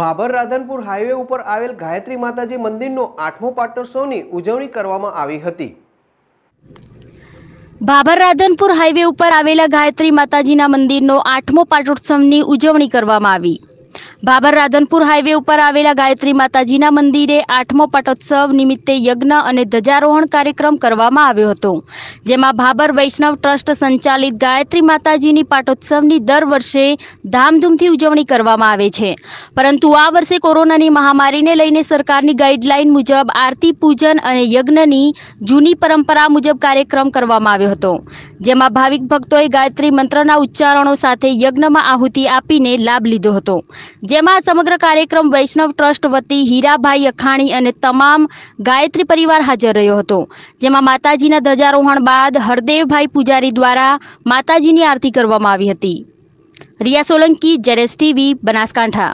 Bhabhar Radhanpur highway ઉપર આવેલ ગાયત્રી માતાજી મંદિરનો આઠમો પાટોત્સવની ઉજવણી કરવામાં આવી હતી ભાભર રાધનપુર હાઈવે ઉપર આવેલા ગાયત્રી માતાજીના મંદિરનો આઠમો પાટોત્સવની ઉજવણી કરવામાં આવી બાબર રાધનપુર હાઈવે ઉપર આવેલા ગાયત્રી માતાજીના મંદિરે આઠમો પટોત્સવ નિમિત્તે યજ્ઞ અને ધ્વજારોહણ કાર્યક્રમ કરવામાં આવ્યો હતો જેમાં ભાબર વૈષ્ણવ ટ્રસ્ટ સંચાલિત ગાયત્રી માતાજીની પાટોત્સવની દર વર્ષે ધામધૂમથી ઉજવણી કરવામાં આવે છે પરંતુ આ વર્ષે કોરોનાની મહામારીને લઈને સરકારની ગાઈડલાઈન મુજબ આરતી પૂજન અને યજ્ઞની જૂની પરંપરા મુજબ કાર્યક્રમ કરવામાં આવ્યો હતો જેમાં ભાવિક ભક્તોએ ગાયત્રી મંત્રના ઉચ્ચારણો સાથે યજ્ઞમાં આહુતિ આપીને લાભ લીધો હતો જેમાં સમગ્ર કાર્યક્રમ વૈષ્ણવ ટ્રસ્ટ વતી હીરાભાઈ અખાણી અને તમામ ગાયત્રી પરિવાર હાજર રહ્યો હતો જેમાં માતાજીના ધ્વજારોહણ બાદ હરદેવભાઈ પૂજારી દ્વારા માતાજીની આરતી કરવામાં આવી હતી રિયા સોલંકી જેરેસ ટીવી બનાસકાંઠા